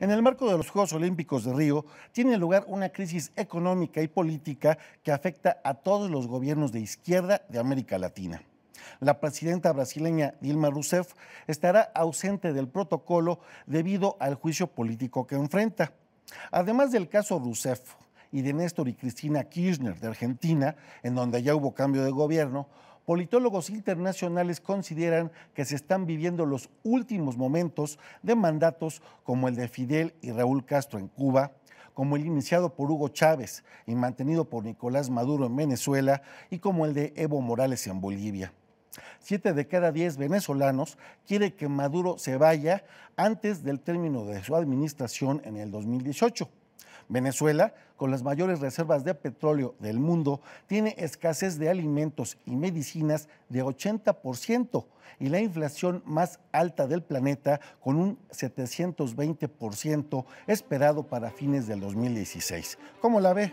En el marco de los Juegos Olímpicos de Río, tiene lugar una crisis económica y política que afecta a todos los gobiernos de izquierda de América Latina. La presidenta brasileña Dilma Rousseff estará ausente del protocolo debido al juicio político que enfrenta. Además del caso Rousseff y de Néstor y Cristina Kirchner de Argentina, en donde ya hubo cambio de gobierno, politólogos internacionales consideran que se están viviendo los últimos momentos de mandatos como el de Fidel y Raúl Castro en Cuba, como el iniciado por Hugo Chávez y mantenido por Nicolás Maduro en Venezuela y como el de Evo Morales en Bolivia. Siete de cada diez venezolanos quiere que Maduro se vaya antes del término de su administración en el 2018. Venezuela, con las mayores reservas de petróleo del mundo, tiene escasez de alimentos y medicinas de 80% y la inflación más alta del planeta con un 720% esperado para fines del 2016. ¿Cómo la ve?